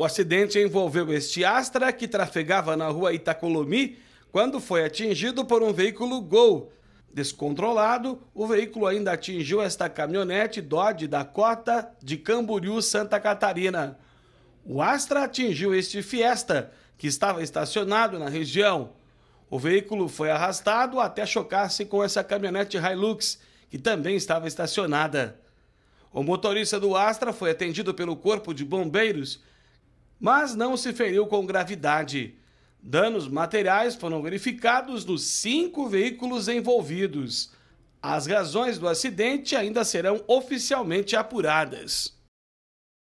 O acidente envolveu este Astra, que trafegava na rua Itacolomi, quando foi atingido por um veículo Gol. Descontrolado, o veículo ainda atingiu esta caminhonete Dodge da cota de Camboriú, Santa Catarina. O Astra atingiu este Fiesta, que estava estacionado na região. O veículo foi arrastado até chocar-se com essa caminhonete Hilux, que também estava estacionada. O motorista do Astra foi atendido pelo Corpo de Bombeiros mas não se feriu com gravidade. Danos materiais foram verificados nos cinco veículos envolvidos. As razões do acidente ainda serão oficialmente apuradas.